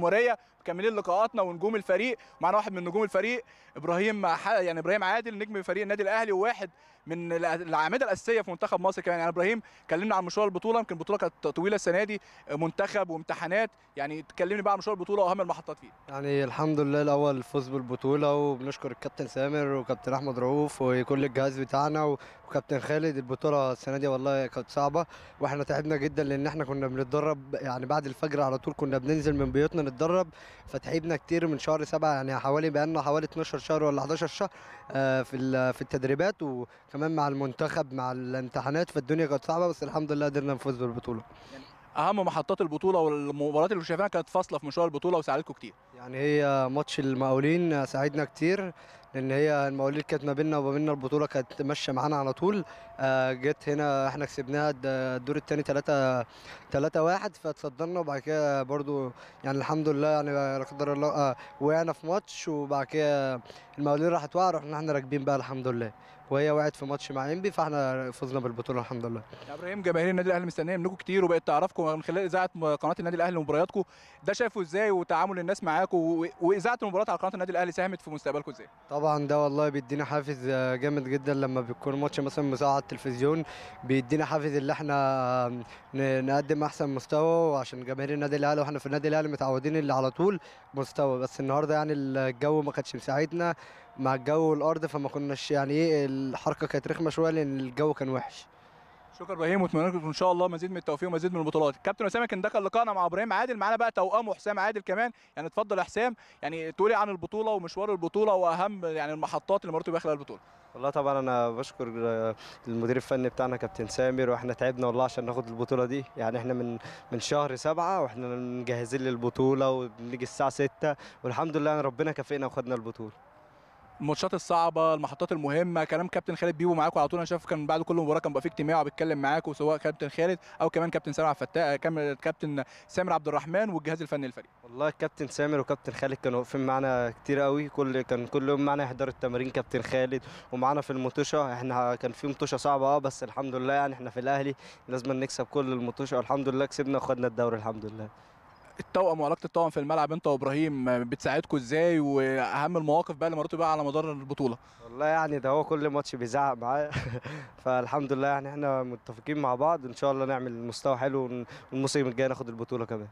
الجمهوريه مكملين لقاءاتنا ونجوم الفريق معنا واحد من نجوم الفريق ابراهيم يعني ابراهيم عادل نجم فريق النادي الاهلي وواحد من الاعمده الاساسيه في منتخب مصر كمان يعني ابراهيم كلمنا عن مشوار البطوله يمكن البطوله كانت طويله السنه دي منتخب وامتحانات يعني تكلمني بقى عن مشوار البطوله واهم المحطات فيه يعني الحمد لله الاول الفوز بالبطوله وبنشكر الكابتن سامر وكابتن احمد رؤوف وكل الجهاز بتاعنا وكابتن خالد البطوله السنه دي والله كانت صعبه واحنا تعبنا جدا لان احنا كنا بنتدرب يعني بعد الفجر على طول كنا بننزل من بيوتنا نتدرب فتعبنا كتير من شهر سبعة يعني حوالي بقالنا حوالي 12 شهر ولا 11 شهر آه، في في التدريبات و كمان مع المنتخب مع الامتحانات فالدنيا كانت صعبه بس الحمد لله قدرنا نفوز بالبطوله يعني اهم محطات البطوله والمباريات اللي شايفينها كانت فاصله في مشوار البطوله وساعدتكم كتير يعني هي ماتش المقاولين ساعدنا كتير لان هي المقاولين كانت ما بيننا وما بيننا البطوله كانت ماشيه معانا على طول آه، جت هنا احنا كسبناها الدور الثاني 3 3 1 فاتصدرنا وبعد كده برده يعني الحمد لله يعني لا قدر الله آه، وقعنا في ماتش وبعد كده المقاولين راحت وقع رحنا احنا راكبين بقى الحمد لله وهي وقعت في ماتش مع انبي فاحنا فزنا بالبطوله الحمد لله يا ابراهيم جماهير النادي الاهلي مستنيه منكم كتير وبقت تعرفكم من خلال اذاعه قناه النادي الاهلي ومبارياتكم ده شايفه ازاي وتعامل الناس معاكم واذاعه المباريات على قناه النادي الاهلي ساهمت في مستقبلكم ازاي طبعا ده والله بيدينا حافز آه، جامد جدا لما بيكون ماتش مثلا مساعة على التلفزيون بيدينا حافز اللي احنا آه، نقدم احسن مستوى وعشان جماهير النادي الاهلي واحنا في النادي الاهلي متعودين اللي على طول مستوى بس النهارده يعني الجو ما كانش مساعدنا مع الجو والارض فما كناش يعني ايه الحركه كانت رخمه شويه لان الجو كان وحش شكرا ابراهيم واتمنى لكم ان شاء الله مزيد من التوفيق ومزيد من البطولات كابتن حسام كان دخل لقائنا مع ابراهيم عادل معانا بقى توام وحسام عادل كمان يعني اتفضل يا حسام يعني تقولي عن البطوله ومشوار البطوله واهم يعني المحطات اللي مرتوا بيها خلال البطوله والله طبعا انا بشكر المدير الفني بتاعنا كابتن سامر واحنا تعبنا والله عشان ناخد البطوله دي يعني احنا من من شهر سبعة واحنا مجهزين للبطوله وبنيجي الساعه 6 والحمد لله ربنا كافئنا وخدنا البطوله الماتشات الصعبه المحطات المهمه كلام كابتن خالد بيبو معاكم على طول انا شايف كان بعد كل مباراه كان بقى في اجتماع وبيتكلم معاكم سواء كابتن خالد او كمان كابتن سامر عبد فتاح آه، كابتن سامر عبد الرحمن والجهاز الفني للفريق والله كابتن سامر وكابتن خالد كانوا واقفين معانا كتير قوي كل كان كل يوم معانا يحضر التمارين كابتن خالد ومعانا في المطوشه احنا كان في مطوشه صعبه اه بس الحمد لله يعني احنا في الاهلي لازم نكسب كل المطوشه والحمد لله كسبنا وخدنا الدوري الحمد لله التوأم وعلاقه التوأم في الملعب انت وابراهيم بتساعدكم ازاي واهم المواقف بقى اللي مريتوا بيها على مدار البطوله والله يعني ده هو كل ماتش بيزعق معاه فالحمد لله يعني احنا متفقين مع بعض ان شاء الله نعمل مستوى حلو والموسم الجاي ناخد البطوله كمان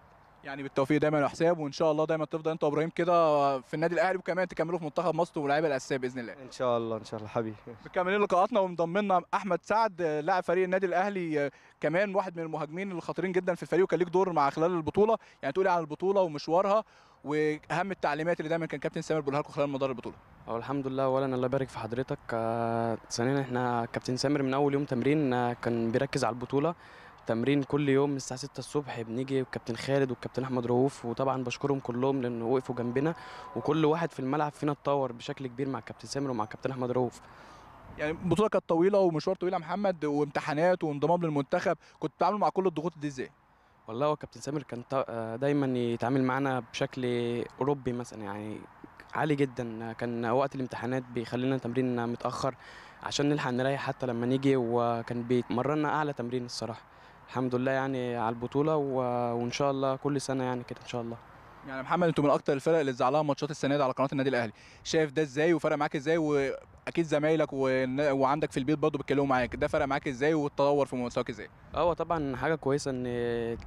يعني بالتوفيق دايما وحساب وان شاء الله دايما تفضل انت وابراهيم كده في النادي الاهلي وكمان تكملوا في منتخب مصر واللعيبه الاساسيه باذن الله ان شاء الله ان شاء الله حبيبي مكملين لقاءاتنا ومضمنا احمد سعد لاعب فريق النادي الاهلي كمان واحد من المهاجمين الخطيرين جدا في الفريق وكان ليك دور مع خلال البطوله يعني تقولي عن البطوله ومشوارها واهم التعليمات اللي دايما كان كابتن سامر بيقولها لكم خلال مدار البطوله هو الحمد لله اولا الله يبارك في حضرتك آه، ثانيا احنا كابتن سامر من اول يوم تمرين آه، كان بيركز على البطوله تمرين كل يوم الساعه 6 الصبح بنيجي الكابتن خالد والكابتن احمد رؤوف وطبعا بشكرهم كلهم لان وقفوا جنبنا وكل واحد في الملعب فينا اتطور بشكل كبير مع الكابتن سامر ومع الكابتن احمد رؤوف يعني البطوله كانت طويله ومشوار طويل يا محمد وامتحانات وانضمام للمنتخب كنت بتتعامل مع كل الضغوط دي ازاي والله هو كابتن سامر كان آه، دايما يتعامل معانا بشكل اوروبي مثلا يعني عالي جدا كان وقت الامتحانات بيخلينا تمرين متاخر عشان نلحق نريح حتى لما نيجي وكان بيتمرنا اعلى تمرين الصراحه الحمد لله يعني على البطوله وان شاء الله كل سنه يعني كده ان شاء الله يعني محمد انتوا من اكتر الفرق اللي زعلها ماتشات السنه دي على قناه النادي الاهلي شايف ده ازاي وفرق معاك ازاي واكيد زمايلك و... وعندك في البيت برضه بيتكلموا معاك ده فرق معاك ازاي والتطور في مستواك ازاي هو أه، طبعا حاجه كويسه ان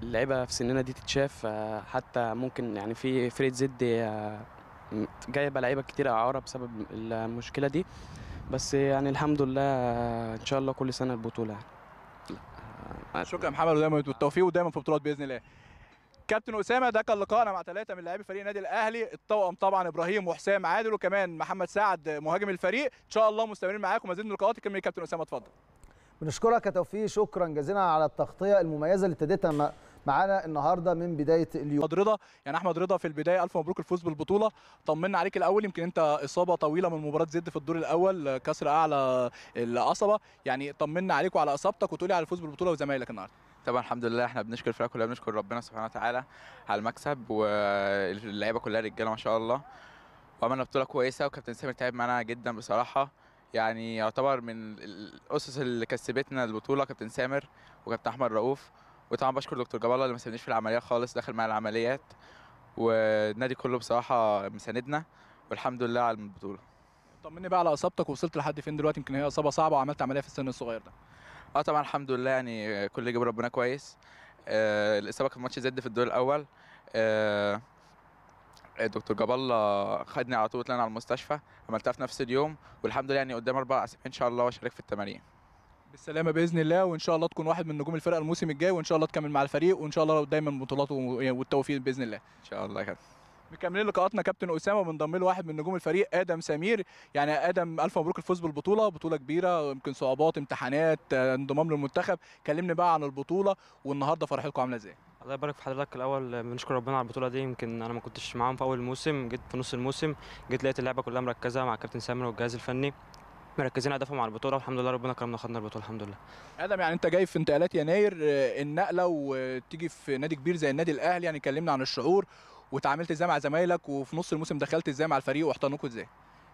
اللعيبه في سننا دي تتشاف أه، حتى ممكن يعني في فريد زد أه، جايبه لعيبه كتير اعاره بسبب المشكله دي بس يعني الحمد لله ان شاء الله كل سنه البطوله يعني شكرا محمد ودايما التوفيق ودايما في بطولات باذن الله كابتن اسامه ده كان لقائنا مع ثلاثه من لاعبي فريق النادي الاهلي الطاقم طبعا ابراهيم وحسام عادل وكمان محمد سعد مهاجم الفريق ان شاء الله مستمرين معاكم مزيد من اللقاءات كمل كابتن اسامه اتفضل بنشكرك يا توفيق شكرا جزيلا على التغطيه المميزه اللي ابتديتها معانا النهارده من بدايه اليوم احمد رضا يعني احمد رضا في البدايه الف مبروك الفوز بالبطوله طمنا عليك الاول يمكن انت اصابه طويله من مباراه زد في الدور الاول كسر اعلى العصبه يعني طمنا عليك وعلى اصابتك وتقولي على الفوز بالبطوله وزمايلك النهارده طبعا الحمد لله احنا بنشكر الفرقه كلها بنشكر ربنا سبحانه وتعالى على المكسب واللعيبه كلها رجاله ما شاء الله وعملنا بطوله كويسه وكابتن سامر تعب معانا جدا بصراحه يعني يعتبر من الاسس اللي كسبتنا البطوله كابتن سامر وكابتن احمد رؤوف وطبعا بشكر دكتور جاب الله اللي ما سابنيش في العمليه خالص داخل معايا العمليات والنادي كله بصراحه مساندنا والحمد لله على البطوله طمني بقى على اصابتك وصلت لحد فين دلوقتي يمكن هي اصابه صعبه وعملت عمليه في السن الصغير ده اه طبعا الحمد لله يعني كل اللي جاب ربنا كويس آه الاصابه كانت ماتش زد في الدور الاول آه دكتور جاب الله خدني على طول طلعنا على المستشفى عملتها في نفس اليوم والحمد لله يعني قدام اربع اسابيع ان شاء الله واشارك في التمارين بالسلامه باذن الله وان شاء الله تكون واحد من نجوم الفرقه الموسم الجاي وان شاء الله تكمل مع الفريق وان شاء الله دايما بطولات والتوفيق باذن الله ان شاء الله يا كابتن مكملين لقاءاتنا كابتن اسامه وبنضم له واحد من نجوم الفريق ادم سمير يعني ادم الف مبروك الفوز بالبطوله بطوله كبيره يمكن صعوبات امتحانات آه، انضمام للمنتخب كلمني بقى عن البطوله والنهارده فرحتكم عامله ازاي الله يبارك في حضرتك الاول آه، بنشكر ربنا على البطوله دي يمكن انا ما كنتش معاهم في اول الموسم جيت في نص الموسم جيت لقيت اللعبه كلها مركزه مع كابتن سامر والجهاز الفني مركزين هدفهم على البطوله والحمد لله ربنا كرمنا خدنا البطوله الحمد لله ادم يعني انت جاي في انتقالات يناير آه، النقله وتيجي في نادي كبير زي النادي الاهلي يعني كلمنا عن الشعور وتعاملت ازاي مع زمايلك وفي نص الموسم دخلت ازاي مع الفريق واحتضنوكوا ازاي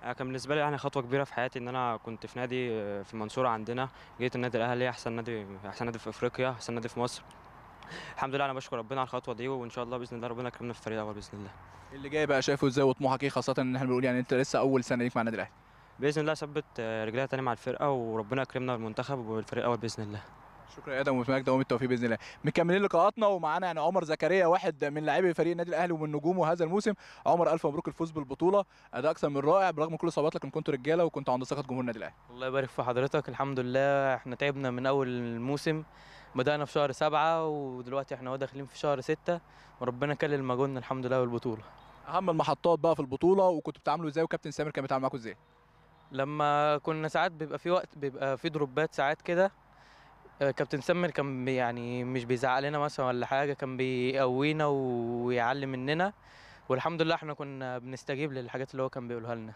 آه، كان بالنسبه لي يعني خطوه كبيره في حياتي ان انا كنت في نادي آه، في المنصوره عندنا جيت النادي الاهلي احسن نادي احسن نادي في افريقيا احسن نادي في مصر الحمد لله انا بشكر ربنا على الخطوه دي وان شاء الله باذن الله ربنا يكرمنا في الفريق الاول باذن الله إيه اللي جاي بقى شايفه ازاي وطموحك ايه خاصه ان احنا بنقول يعني انت لسه اول سنه ليك مع النادي الاهلي باذن الله ثبت آه، رجليها تاني مع الفرقه وربنا يكرمنا بالمنتخب وبالفريق الاول باذن الله شكرا يا ادم واتمنى دوام التوفيق باذن الله مكملين لقاءاتنا ومعانا يعني عمر زكريا واحد من لاعبي فريق النادي الاهلي ومن نجومه هذا الموسم عمر الف مبروك الفوز بالبطوله اداء اكثر من رائع برغم كل صعوبات لكن كنت رجاله وكنت عند ثقه جمهور النادي الاهلي الله يبارك في حضرتك الحمد لله احنا تعبنا من اول الموسم بدانا في شهر سبعة ودلوقتي احنا اهو داخلين في شهر ستة وربنا كلل مجهودنا الحمد لله بالبطوله اهم المحطات بقى في البطوله وكنتوا بتتعاملوا ازاي وكابتن سامر كان بيتعامل معاكم ازاي لما كنا ساعات بيبقى في وقت بيبقى في دروبات ساعات كده آه، كابتن سمر كان يعني مش بيزعق لنا مثلا ولا حاجه كان بيقوينا ويعلم مننا والحمد لله احنا كنا بنستجيب للحاجات اللي هو كان بيقولها لنا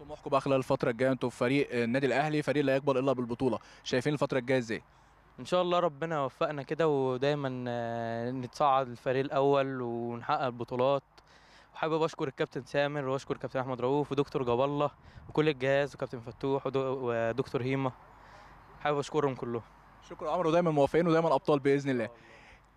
طموحكم بقى خلال الفتره الجايه انتوا في فريق النادي الاهلي فريق لا يقبل الا بالبطوله شايفين الفتره الجايه ازاي ان شاء الله ربنا يوفقنا كده ودايما آه، نتصعد الفريق الاول ونحقق البطولات وحابب اشكر الكابتن سامر واشكر كابتن احمد رؤوف ودكتور جاب الله وكل الجهاز وكابتن فتوح ودكتور هيما حابب اشكرهم كلهم شكرا عمرو دايما موافقين ودايما ابطال باذن الله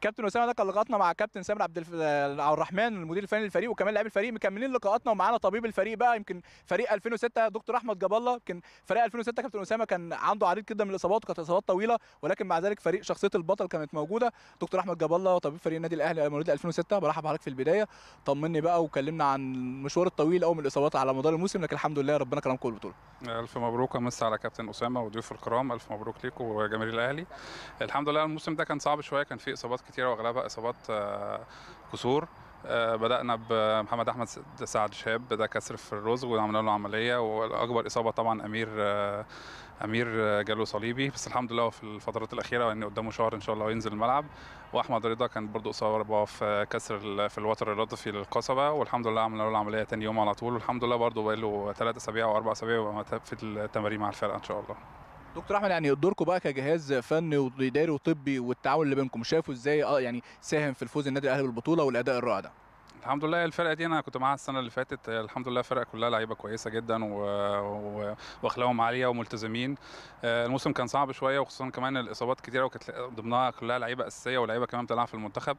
كابتن اسامه ده كان لقاءاتنا مع كابتن سامر عبد آه، الرحمن المدير الفني للفريق وكمان لاعبي الفريق مكملين لقاءاتنا ومعانا طبيب الفريق بقى يمكن فريق 2006 دكتور احمد جاب الله يمكن فريق 2006 كابتن اسامه كان عنده عريض جدا من الاصابات وكانت اصابات طويله ولكن مع ذلك فريق شخصيه البطل كانت موجوده دكتور احمد جاب الله طبيب فريق النادي الاهلي مواليد 2006 برحب بحضرتك في البدايه طمني بقى وكلمنا عن المشوار الطويل قوي من الاصابات على مدار الموسم لكن الحمد لله ربنا كرمكم كل البطوله الف مبروك امس على كابتن اسامه وضيوف الكرام الف مبروك ليكم وجماهير الاهلي الحمد لله الموسم ده كان صعب شويه كان فيه اصابات كتيره واغلبها اصابات آه، كسور آه، بدأنا بمحمد أحمد سعد شاب ده كسر في الرز وعملنا له عملية وأكبر إصابة طبعا أمير آه، أمير جاله صليبي بس الحمد لله في الفترات الأخيرة يعني قدامه شهر إن شاء الله ينزل الملعب وأحمد رضا كان برضه إصابة في كسر في الوتر العاطفي للقصبة والحمد لله عملنا له العملية تاني يوم على طول والحمد لله برضه بقاله ثلاث أسابيع أو أربع أسابيع في التمارين مع الفرقة إن شاء الله دكتور احمد يعني دوركم بقى كجهاز فني واداري وطبي والتعاون اللي بينكم شايفه ازاي اه يعني ساهم في الفوز النادي الاهلي بالبطوله والاداء الرائع ده الحمد لله الفرقه دي انا كنت معاها السنه اللي فاتت الحمد لله الفرقه كلها لعيبه كويسه جدا و... واخلاقهم عاليه وملتزمين آه، الموسم كان صعب شويه وخصوصا كمان الاصابات كتيره وكانت ضمنها كلها لعيبه اساسيه ولعيبه كمان بتلعب في المنتخب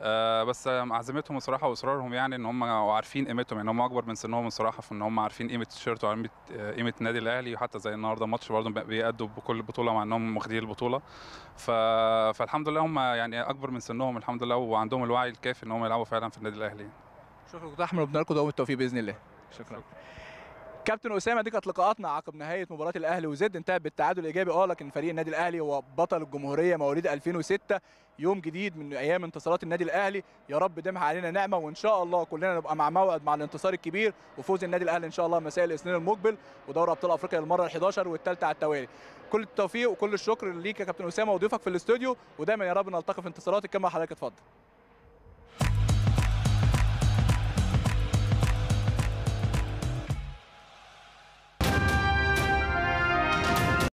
آه، بس عزيمتهم الصراحه واصرارهم يعني ان هم وعارفين قيمتهم يعني هم اكبر من سنهم الصراحه في ان هم عارفين قيمه التيشيرت وعارفين قيمه النادي الاهلي وحتى زي النهارده ماتش برضه بيأدوا بكل بطوله مع انهم واخدين البطوله ف... فالحمد لله هم يعني اكبر من سنهم الحمد لله وعندهم الوعي الكافي ان هم يلعبوا فعلا في النادي الاهلي شكرا كابتن احمد ربنا لكم دوام التوفيق باذن الله شكرا, شكرا. كابتن اسامه دي كانت لقاءاتنا عقب نهايه مباراه الاهلي وزد انتهت بالتعادل الايجابي اه لكن فريق النادي الاهلي هو بطل الجمهوريه مواليد 2006 يوم جديد من ايام انتصارات النادي الاهلي يا رب دمها علينا نعمه وان شاء الله كلنا نبقى مع موعد مع الانتصار الكبير وفوز النادي الاهلي ان شاء الله مساء الاثنين المقبل ودوري ابطال افريقيا للمره ال11 والثالثه على التوالي كل التوفيق وكل الشكر ليك يا كابتن اسامه وضيوفك في الاستوديو ودايما يا رب نلتقي في انتصاراتك كما حضرتك اتفضل